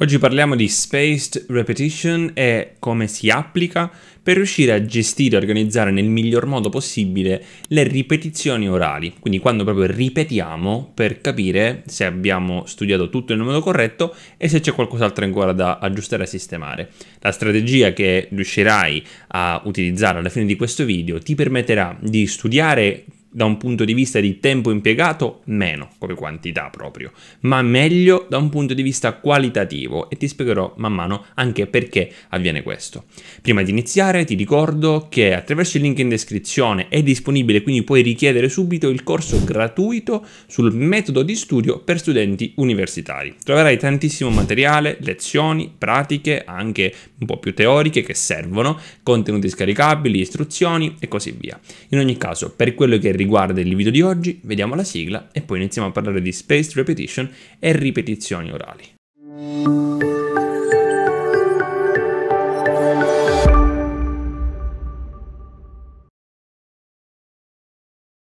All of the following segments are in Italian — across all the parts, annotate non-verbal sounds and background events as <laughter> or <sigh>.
Oggi parliamo di spaced repetition e come si applica per riuscire a gestire e organizzare nel miglior modo possibile le ripetizioni orali, quindi quando proprio ripetiamo per capire se abbiamo studiato tutto nel modo corretto e se c'è qualcos'altro ancora da aggiustare e sistemare. La strategia che riuscirai a utilizzare alla fine di questo video ti permetterà di studiare da un punto di vista di tempo impiegato, meno come quantità proprio, ma meglio da un punto di vista qualitativo e ti spiegherò man mano anche perché avviene questo. Prima di iniziare ti ricordo che attraverso il link in descrizione è disponibile, quindi puoi richiedere subito il corso gratuito sul metodo di studio per studenti universitari. Troverai tantissimo materiale, lezioni, pratiche, anche un po' più teoriche che servono, contenuti scaricabili, istruzioni e così via. In ogni caso, per quello che riguarda il video di oggi, vediamo la sigla e poi iniziamo a parlare di spaced repetition e ripetizioni orali.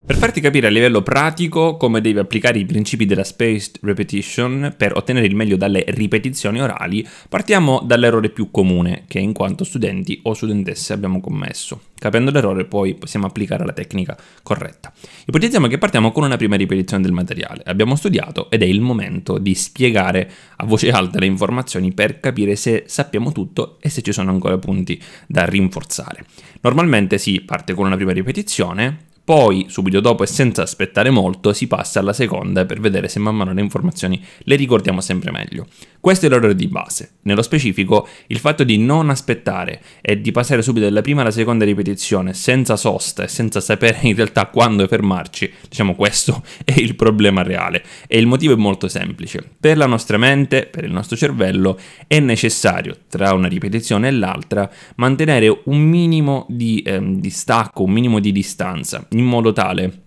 Per farti capire a livello pratico come devi applicare i principi della spaced repetition per ottenere il meglio dalle ripetizioni orali, partiamo dall'errore più comune che in quanto studenti o studentesse abbiamo commesso. Capendo l'errore poi possiamo applicare la tecnica corretta. Ipotizziamo che partiamo con una prima ripetizione del materiale. Abbiamo studiato ed è il momento di spiegare a voce alta le informazioni per capire se sappiamo tutto e se ci sono ancora punti da rinforzare. Normalmente si parte con una prima ripetizione poi, subito dopo e senza aspettare molto, si passa alla seconda per vedere se man mano le informazioni le ricordiamo sempre meglio. Questo è l'errore di base. Nello specifico, il fatto di non aspettare e di passare subito dalla prima alla seconda ripetizione senza sosta e senza sapere in realtà quando fermarci, diciamo questo <laughs> è il problema reale e il motivo è molto semplice. Per la nostra mente, per il nostro cervello, è necessario tra una ripetizione e l'altra mantenere un minimo di eh, distacco, un minimo di distanza, in modo tale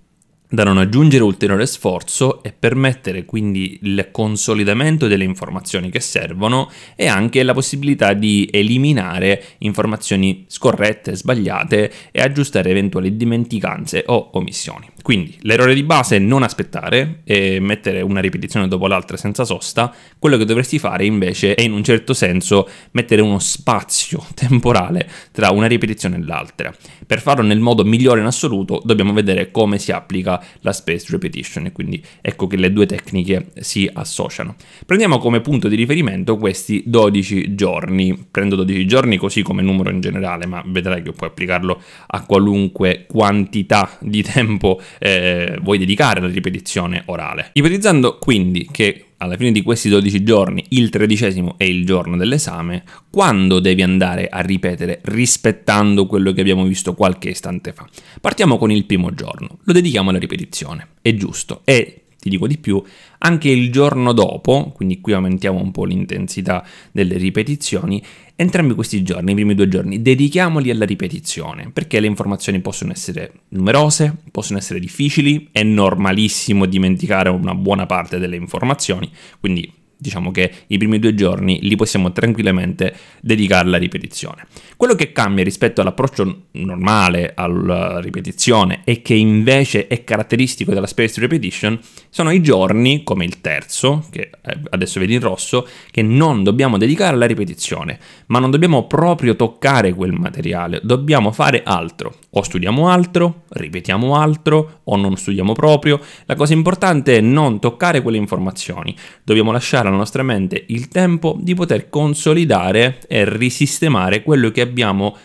da non aggiungere ulteriore sforzo e permettere quindi il consolidamento delle informazioni che servono e anche la possibilità di eliminare informazioni scorrette, sbagliate e aggiustare eventuali dimenticanze o omissioni. Quindi l'errore di base è non aspettare e mettere una ripetizione dopo l'altra senza sosta, quello che dovresti fare invece è in un certo senso mettere uno spazio <laughs> temporale tra una ripetizione e l'altra. Per farlo nel modo migliore in assoluto dobbiamo vedere come si applica la spaced repetition e quindi ecco che le due tecniche si associano. Prendiamo come punto di riferimento questi 12 giorni, prendo 12 giorni così come numero in generale ma vedrai che puoi applicarlo a qualunque quantità di tempo eh, vuoi dedicare alla ripetizione orale. Ipotizzando quindi che alla fine di questi 12 giorni, il tredicesimo è il giorno dell'esame, quando devi andare a ripetere rispettando quello che abbiamo visto qualche istante fa? Partiamo con il primo giorno, lo dedichiamo alla ripetizione, è giusto, è ti dico di più, anche il giorno dopo, quindi qui aumentiamo un po' l'intensità delle ripetizioni, entrambi questi giorni, i primi due giorni, dedichiamoli alla ripetizione, perché le informazioni possono essere numerose, possono essere difficili, è normalissimo dimenticare una buona parte delle informazioni, quindi diciamo che i primi due giorni li possiamo tranquillamente dedicare alla ripetizione. Quello che cambia rispetto all'approccio normale alla eh, ripetizione e che invece è caratteristico della spaced repetition sono i giorni, come il terzo, che eh, adesso vedi in rosso, che non dobbiamo dedicare alla ripetizione, ma non dobbiamo proprio toccare quel materiale, dobbiamo fare altro. O studiamo altro, ripetiamo altro, o non studiamo proprio. La cosa importante è non toccare quelle informazioni. Dobbiamo lasciare alla nostra mente il tempo di poter consolidare e risistemare quello che abbiamo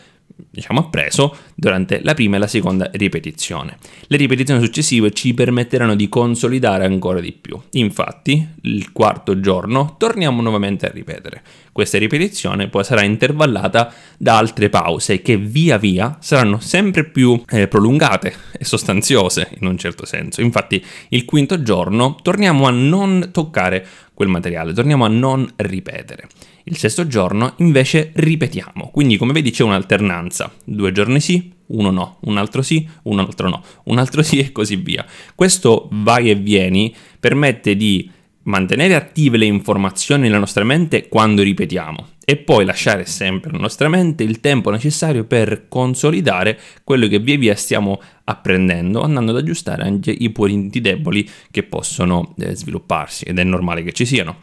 diciamo appreso durante la prima e la seconda ripetizione. Le ripetizioni successive ci permetteranno di consolidare ancora di più. Infatti, il quarto giorno torniamo nuovamente a ripetere. Questa ripetizione poi sarà intervallata da altre pause che via via saranno sempre più eh, prolungate e sostanziose in un certo senso. Infatti, il quinto giorno torniamo a non toccare quel materiale, torniamo a non ripetere. Il sesto giorno invece ripetiamo, quindi come vedi c'è un'alternanza, due giorni sì, uno no, un altro sì, un altro no, un altro sì e così via. Questo vai e vieni permette di mantenere attive le informazioni nella nostra mente quando ripetiamo e poi lasciare sempre nella nostra mente il tempo necessario per consolidare quello che via via stiamo apprendendo, andando ad aggiustare anche i punti deboli che possono eh, svilupparsi ed è normale che ci siano.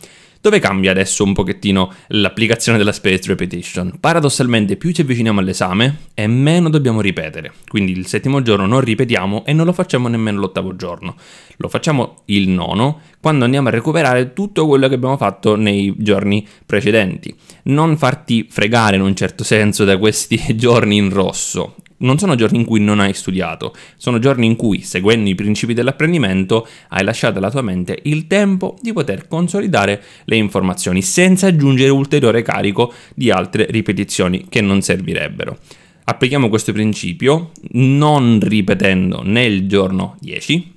Dove cambia adesso un pochettino l'applicazione della Space repetition? Paradossalmente più ci avviciniamo all'esame e meno dobbiamo ripetere, quindi il settimo giorno non ripetiamo e non lo facciamo nemmeno l'ottavo giorno, lo facciamo il nono quando andiamo a recuperare tutto quello che abbiamo fatto nei giorni precedenti. Non farti fregare in un certo senso da questi <laughs> giorni in rosso, non sono giorni in cui non hai studiato, sono giorni in cui, seguendo i principi dell'apprendimento, hai lasciato alla tua mente il tempo di poter consolidare le informazioni senza aggiungere ulteriore carico di altre ripetizioni che non servirebbero. Applichiamo questo principio non ripetendo né il giorno 10,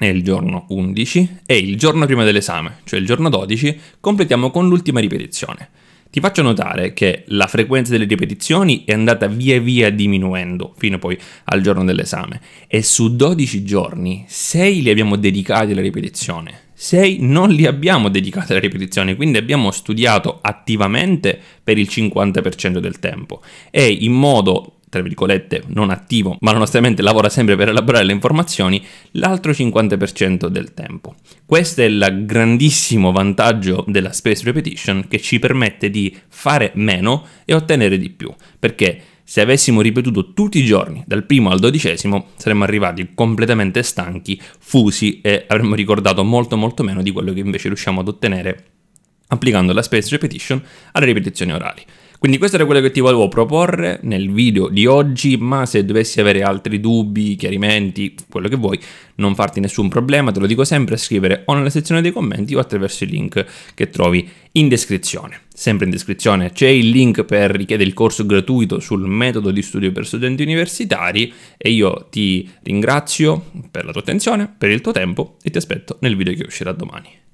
né il giorno 11 e il giorno prima dell'esame, cioè il giorno 12, completiamo con l'ultima ripetizione. Ti faccio notare che la frequenza delle ripetizioni è andata via via diminuendo fino poi al giorno dell'esame e su 12 giorni 6 li abbiamo dedicati alla ripetizione. 6 non li abbiamo dedicati alla ripetizione, quindi abbiamo studiato attivamente per il 50% del tempo e in modo tra virgolette, non attivo, ma nonostante lavora sempre per elaborare le informazioni, l'altro 50% del tempo. Questo è il grandissimo vantaggio della space repetition che ci permette di fare meno e ottenere di più, perché se avessimo ripetuto tutti i giorni, dal primo al dodicesimo, saremmo arrivati completamente stanchi, fusi e avremmo ricordato molto molto meno di quello che invece riusciamo ad ottenere applicando la space repetition alle ripetizioni orali. Quindi questo era quello che ti volevo proporre nel video di oggi, ma se dovessi avere altri dubbi, chiarimenti, quello che vuoi, non farti nessun problema, te lo dico sempre, scrivere o nella sezione dei commenti o attraverso i link che trovi in descrizione. Sempre in descrizione c'è il link per richiedere il corso gratuito sul metodo di studio per studenti universitari e io ti ringrazio per la tua attenzione, per il tuo tempo e ti aspetto nel video che uscirà domani.